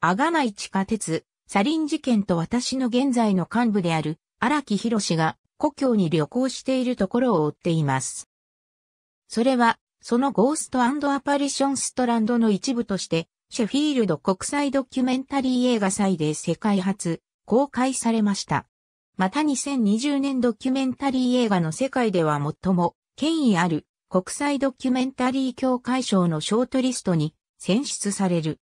あがない地下鉄、サリン事件と私の現在の幹部である荒木博士が故郷に旅行しているところを追っています。それは、そのゴーストアパリションストランドの一部として、シェフィールド国際ドキュメンタリー映画祭で世界初公開されました。また2020年ドキュメンタリー映画の世界では最も権威ある国際ドキュメンタリー協会賞のショートリストに選出される。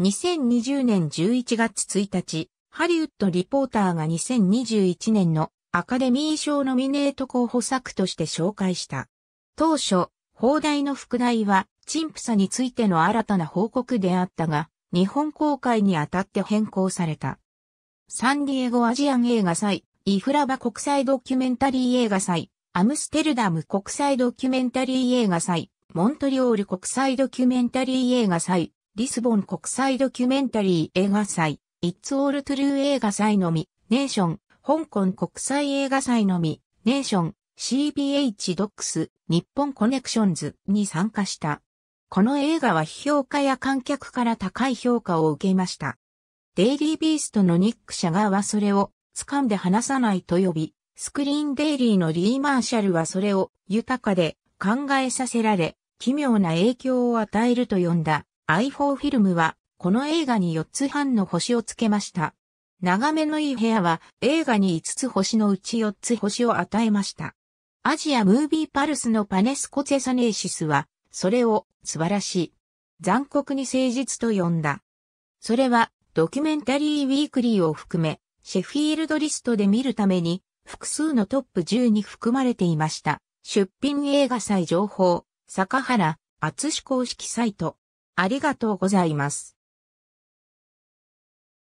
2020年11月1日、ハリウッドリポーターが2021年のアカデミー賞ノミネート候補作として紹介した。当初、放題の副題は、陳腐さについての新たな報告であったが、日本公開にあたって変更された。サンディエゴアジアン映画祭、イフラバ国際ドキュメンタリー映画祭、アムステルダム国際ドキュメンタリー映画祭、モントリオール国際ドキュメンタリー映画祭、リスボン国際ドキュメンタリー映画祭、It's All True 映画祭のみ、ネーション、香港国際映画祭のみ、ネーション、CBH ドックス、日本コネクションズに参加した。この映画は批評家や観客から高い評価を受けました。デイリービーストのニック・シャガーはそれを掴んで離さないと呼び、スクリーンデイリーのリー・マーシャルはそれを豊かで考えさせられ、奇妙な影響を与えると呼んだ i4 フィルムは、この映画に4つ半の星をつけました。眺めのいい部屋は映画に5つ星のうち4つ星を与えました。アジアムービーパルスのパネスコテサネーシスは、それを素晴らしい、残酷に誠実と呼んだ。それはドキュメンタリーウィークリーを含め、シェフィールドリストで見るために、複数のトップ10に含まれていました。出品映画祭情報、坂原、厚志公式サイト。ありがとうございます。